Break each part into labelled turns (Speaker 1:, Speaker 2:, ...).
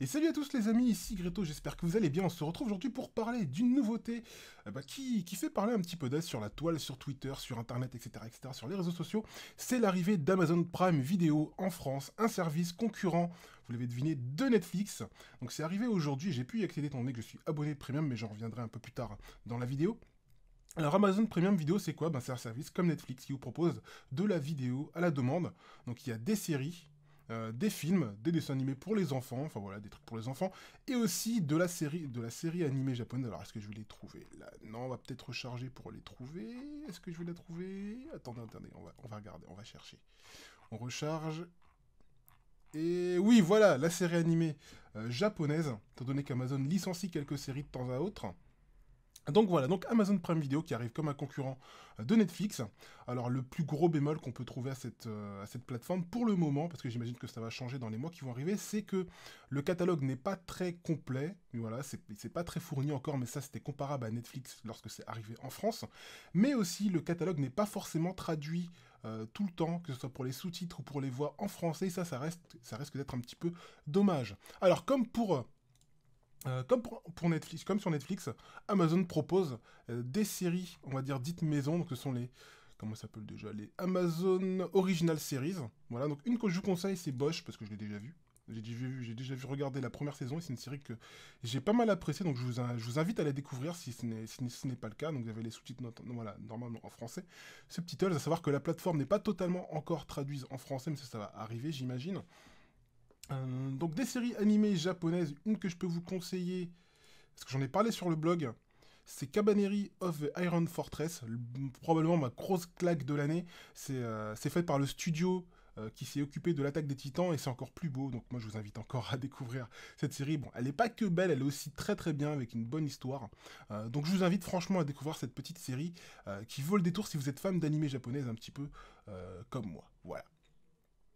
Speaker 1: Et salut à tous les amis, ici Greto, j'espère que vous allez bien. On se retrouve aujourd'hui pour parler d'une nouveauté euh, bah, qui, fait parler un petit peu d'as sur la toile, sur Twitter, sur Internet, etc., etc., sur les réseaux sociaux. C'est l'arrivée d'Amazon Prime Video en France, un service concurrent, vous l'avez deviné, de Netflix. Donc c'est arrivé aujourd'hui, j'ai pu y accéder étant donné que je suis abonné premium, mais j'en reviendrai un peu plus tard dans la vidéo. Alors Amazon Premium Video, c'est quoi ben, C'est un service comme Netflix qui vous propose de la vidéo à la demande. Donc il y a des séries, euh, des films, des dessins animés pour les enfants, enfin voilà, des trucs pour les enfants, et aussi de la série, de la série animée japonaise. Alors, est-ce que je vais les trouver là Non, on va peut-être recharger pour les trouver. Est-ce que je vais la trouver Attendez, attendez, on va, on va regarder, on va chercher. On recharge. Et oui, voilà, la série animée euh, japonaise, étant donné qu'Amazon licencie quelques séries de temps à autre. Donc voilà, donc Amazon Prime Video qui arrive comme un concurrent euh, de Netflix. Alors le plus gros bémol qu'on peut trouver euh, à cette, plateforme pour le moment, parce que j'imagine que ça va changer dans les mois qui vont arriver, c'est que le catalogue n'est pas très complet. Mais Voilà, c'est pas très fourni encore, mais ça c'était comparable à Netflix lorsque c'est arrivé en France. Mais aussi le catalogue n'est pas forcément traduit euh, tout le temps, que ce soit pour les sous-titres ou pour les voix en français, ça, ça, reste, ça risque d'être un petit peu dommage. Alors comme pour euh, comme pour, Netflix, comme sur Netflix, Amazon propose euh, des séries, on va dire dites maison, donc ce sont les comment s'appelle déjà les Amazon Original Series. Voilà, donc une que je vous conseille, c'est Bosch parce que je l'ai déjà vu. J'ai déjà vu, j'ai déjà vu regarder la première saison et c'est une série que j'ai pas mal appréciée, donc je vous, vous invite à la découvrir si ce n'est, pas le cas. Donc vous avez les sous-titres normalement en français. Ce petit à savoir que la plateforme n'est pas totalement encore traduite en français, mais ça va arriver, j'imagine. Euh, donc des séries animées japonaises, une que je peux vous conseiller, parce que j'en ai parlé sur le blog, c'est Cabanerie of the Iron Fortress, probablement ma grosse claque de l'année. C'est euh, fait par le studio euh, qui s'est occupé de l'attaque des titans et c'est encore plus beau, donc moi je vous invite encore à découvrir cette série. Bon, elle n'est pas que belle, elle est aussi très très bien avec une bonne histoire. donc je vous invite franchement à découvrir cette petite série qui vaut le détour si vous êtes fan d'animé japonaise un petit peu comme moi. Voilà.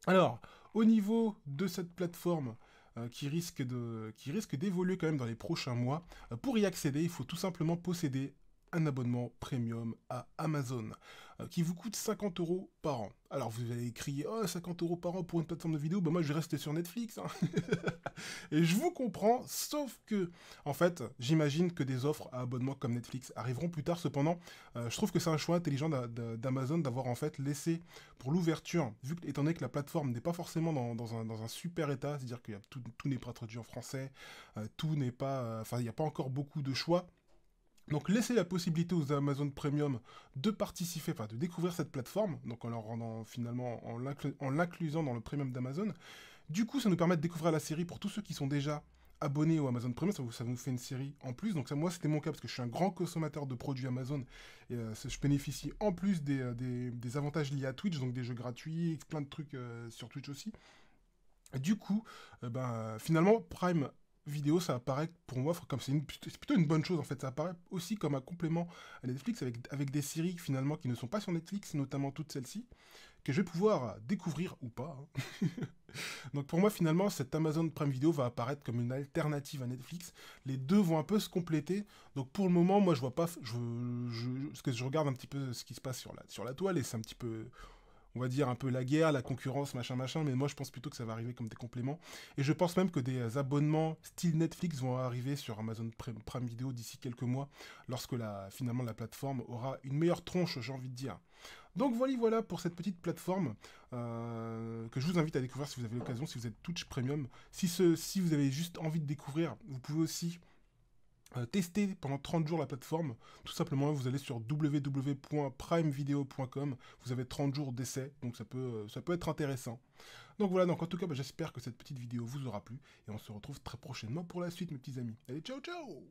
Speaker 1: Alors, au niveau de cette plateforme euh, de, qui risque d'évoluer quand même dans les prochains mois, euh, pour y accéder, il faut tout simplement posséder un abonnement premium à Amazon euh, qui vous coûte 50 euros par an. Alors vous avez crier oh 50 euros par an pour une plateforme de vidéo, ben moi je vais rester sur Netflix. Hein. Et je vous comprends, sauf que en fait j'imagine que des offres à abonnement comme Netflix arriveront plus tard. Cependant, euh, je trouve que c'est un choix intelligent d'Amazon d'avoir en fait laissé pour l'ouverture, vu que, étant donné que la plateforme n'est pas forcément dans, un, super état, c'est-à-dire que tout, n'est pas traduit en français, euh, tout n'est pas, enfin il n'y a pas encore beaucoup de choix donc laisser la possibilité aux Amazon Premium de participer, enfin de découvrir cette plateforme, donc en leur rendant finalement, en l'inclusant dans le Premium d'Amazon. Du coup, ça nous permet de découvrir la série pour tous ceux qui sont déjà abonnés au Amazon Premium, ça vous, ça vous fait une série en plus. Donc ça, moi, c'était mon cas parce que je suis un grand consommateur de produits Amazon et euh, je bénéficie en plus euh, des, avantages liés à Twitch, donc des jeux gratuits, plein de trucs euh, sur Twitch aussi. Du coup, ben, finalement, Prime vidéo, ça apparaît pour moi comme c'est plutôt une bonne chose en fait. Ça apparaît aussi comme un complément à Netflix avec, avec des séries finalement qui ne sont pas sur Netflix, notamment toutes celles-ci, que je vais pouvoir découvrir ou pas. Hein. Donc pour moi finalement, cette Amazon Prime Video va apparaître comme une alternative à Netflix. Les deux vont un peu se compléter. Donc pour le moment, moi je vois pas, je, que je regarde un petit peu ce qui se passe sur la, sur la toile et c'est un petit peu on va dire, un peu la guerre, la concurrence, machin, machin, mais moi je pense plutôt que ça va arriver comme des compléments. Et je pense même que des abonnements style Netflix vont arriver sur Amazon Prime Video d'ici quelques mois, lorsque finalement la plateforme aura une meilleure tronche, j'ai envie de dire. Donc voilà, voilà pour cette petite plateforme euh, que je vous invite à découvrir si vous avez l'occasion, si vous êtes Twitch Premium. Si, ce, si vous avez juste envie de découvrir, vous pouvez aussi euh, testez tester pendant 30 jours la plateforme. Tout simplement, vous allez sur www.primevideo.com. Vous avez 30 jours d'essai, donc ça peut, euh, ça peut être intéressant. Donc voilà, donc en tout cas, bah, j'espère que cette petite vidéo vous aura plu. Et on se retrouve très prochainement pour la suite, mes petits amis. Allez, ciao, ciao